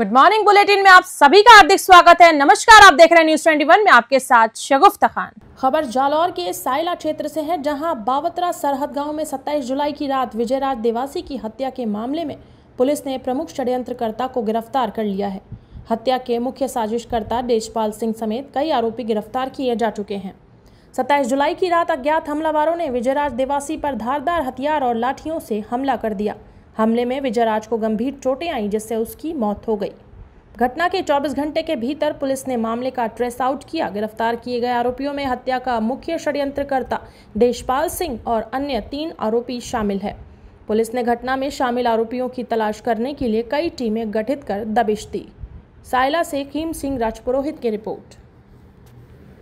good morning bulletin में आप सभी का हार्दिक स्वागत है नमस्कार आप देख रहे हैं न्यूज 21 में आपके साथ शगुफ्त खान खबर जालौर के साइला क्षेत्र से है जहां बावतरा सरहद गांव में 27 जुलाई की रात विजयराज देवासी की हत्या के मामले में पुलिस ने प्रमुख षड्यंत्रकर्ता को गिरफ्तार कर लिया है हत्या के मुख्य साजिशकर्ता देशपाल सिंह समेत कई आरोपी गिरफ्तार किए जा चुके हैं सत्ताईस जुलाई की रात अज्ञात हमलावरों ने विजयराज देवासी पर धारदार हथियार और लाठियों से हमला कर दिया हमले में विजयराज को गंभीर चोटें आईं जिससे उसकी मौत हो गई घटना के 24 घंटे के भीतर पुलिस ने मामले का ट्रेस आउट किया गिरफ्तार किए गए आरोपियों में हत्या का मुख्य षड्यंत्रकर्ता देशपाल सिंह और अन्य तीन आरोपी शामिल है पुलिस ने घटना में शामिल आरोपियों की तलाश करने के लिए कई टीमें गठित कर दबिश दी सायला से खीम सिंह राजपुरोहित की रिपोर्ट